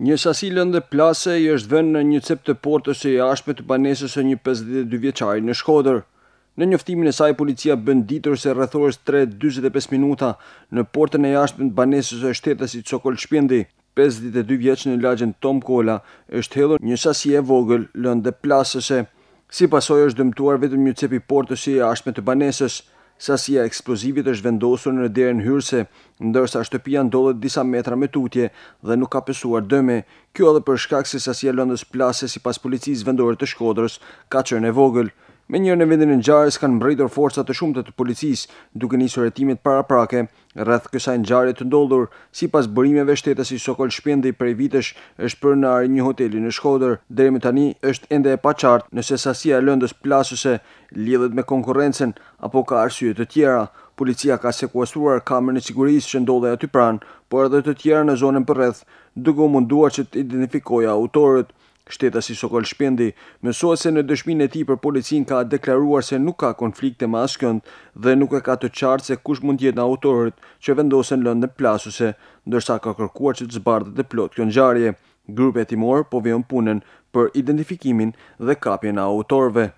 Një sasi lëndë plase i është vend në një cep të portës e jashpe të banesës e një 52 vjeqari në shkodër. Në njëftimin e saj, policia bënditur se rrëthorës 3.25 minuta në portën e jashpe të banesës e shtetës i Cokol Shpindi. 52 vjeqë në lagjën Tom Kola është hedhur një sasi e vogël lëndë plasëse. Si pasoj është dëmtuar vetëm një cepi portës e jashpe të banesës. Sasia eksplozivit është vendosur në derën hyrëse, ndërsa shtëpia ndodhët disa metra me tutje dhe nuk ka pësuar dëme. Kjo edhe për shkak se sasia lëndës plase si pas policisë vendore të shkodrës ka qërën e vogël. Me njërë në vendin e njarës kanë mbritur forësat të shumë të të duke njësur etimit para prake, rrëth kësaj njarët të ndodhur si pas bërimeve shtetës i Sokol Shpendi i prej vitësh është për në arë një hoteli në Shkoder, dhere me tani është ende e pa qartë nëse sasia e lëndës plasëse lidhet me konkurencen apo ka arsye të tjera. Policia ka sekuestruar kamerën e sigurisë që ndodhe aty pranë, por edhe të tjera në zonën për rrëth, duke u munduar që të identifikoja autorët. Shteta si Sokol Shpendi, mësua se në dëshminë e ti për policin ka deklaruar se nuk ka konflikte ma askënd dhe nuk e ka të qartë se kush mund jetë në autorët që vendosen lëndë në plasuse, ndërsa ka kërkuar që të zbardhët dhe plotë kjo nxarje. Grupe e po vion punën për identifikimin dhe kapje në autorëve.